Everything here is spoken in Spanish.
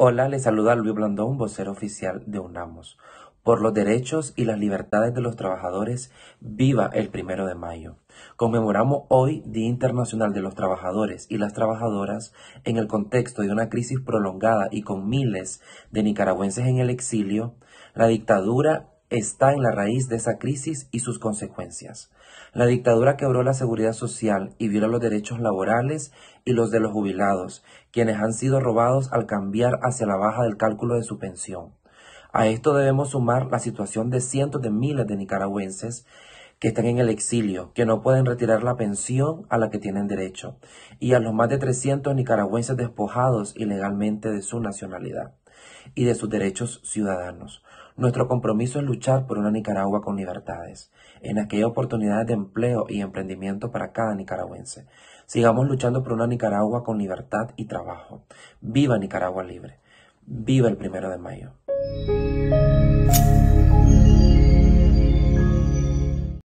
Hola, les saluda Luis Blandón, vocero oficial de UNAMOS. Por los derechos y las libertades de los trabajadores, viva el primero de mayo. Conmemoramos hoy Día Internacional de los Trabajadores y las Trabajadoras en el contexto de una crisis prolongada y con miles de nicaragüenses en el exilio, la dictadura está en la raíz de esa crisis y sus consecuencias. La dictadura quebró la seguridad social y violó los derechos laborales y los de los jubilados, quienes han sido robados al cambiar hacia la baja del cálculo de su pensión. A esto debemos sumar la situación de cientos de miles de nicaragüenses que están en el exilio, que no pueden retirar la pensión a la que tienen derecho, y a los más de 300 nicaragüenses despojados ilegalmente de su nacionalidad y de sus derechos ciudadanos. Nuestro compromiso es luchar por una Nicaragua con libertades, en aquella oportunidad de empleo y emprendimiento para cada nicaragüense. Sigamos luchando por una Nicaragua con libertad y trabajo. Viva Nicaragua libre. Viva el primero de mayo.